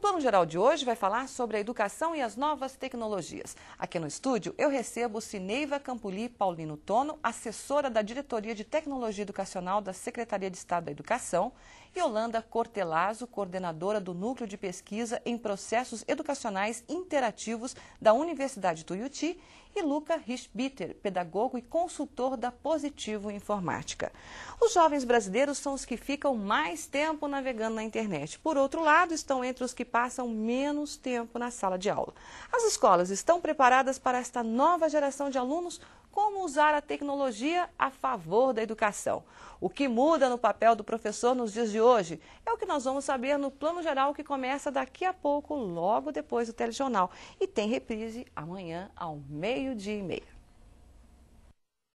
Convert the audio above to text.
Plano Geral de hoje vai falar sobre a educação e as novas tecnologias. Aqui no estúdio, eu recebo Cineiva Campuli Paulino Tono, assessora da Diretoria de Tecnologia Educacional da Secretaria de Estado da Educação, e Holanda Cortelazo, coordenadora do Núcleo de Pesquisa em Processos Educacionais Interativos da Universidade Tuiuti, e Luca Richbitter, pedagogo e consultor da Positivo Informática. Os jovens brasileiros são os que ficam mais tempo navegando na internet. Por outro lado, estão entre os que passam menos tempo na sala de aula. As escolas estão preparadas para esta nova geração de alunos? Como usar a tecnologia a favor da educação? O que muda no papel do professor nos dias de hoje? É o que nós vamos saber no Plano Geral que começa daqui a pouco, logo depois do Telejornal. E tem reprise amanhã ao meio-dia e meia.